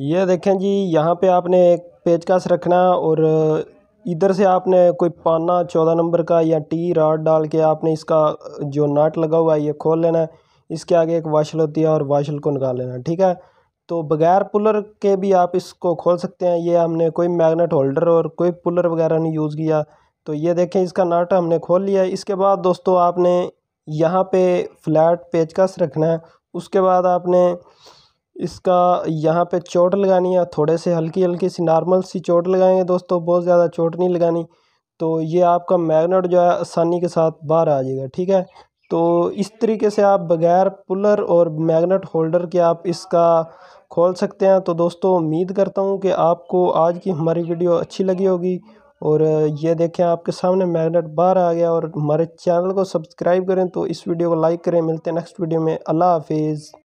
ये देखें जी यहाँ पे आपने एक पेचकस रखना और इधर से आपने कोई पाना चौदह नंबर का या टी राड डाल के आपने इसका जो नाट लगा हुआ है ये खोल लेना है इसके आगे एक वाशल होती है और वाशल को निकाल लेना ठीक है तो बगैर पुलर के भी आप इसको खोल सकते हैं ये हमने कोई मैग्नेट होल्डर और कोई पुलर वगैरह नहीं यूज़ किया तो ये देखें इसका नाट हमने खोल लिया इसके बाद दोस्तों आपने यहाँ पे फ्लैट पेचकस रखना है उसके बाद आपने इसका यहाँ पे चोट लगानी है थोड़े से हल्की हल्की सी नॉर्मल सी चोट लगाएंगे दोस्तों बहुत ज़्यादा चोट नहीं लगानी तो ये आपका मैग्नेट जो है आसानी के साथ बाहर आ जाएगा ठीक है तो इस तरीके से आप बगैर पुलर और मैग्नेट होल्डर के आप इसका खोल सकते हैं तो दोस्तों उम्मीद करता हूँ कि आपको आज की हमारी वीडियो अच्छी लगी होगी और ये देखें आपके सामने मैग्नेट बाहर आ गया और हमारे चैनल को सब्सक्राइब करें तो इस वीडियो को लाइक करें मिलते हैं नेक्स्ट वीडियो में अल्लाह हाफिज़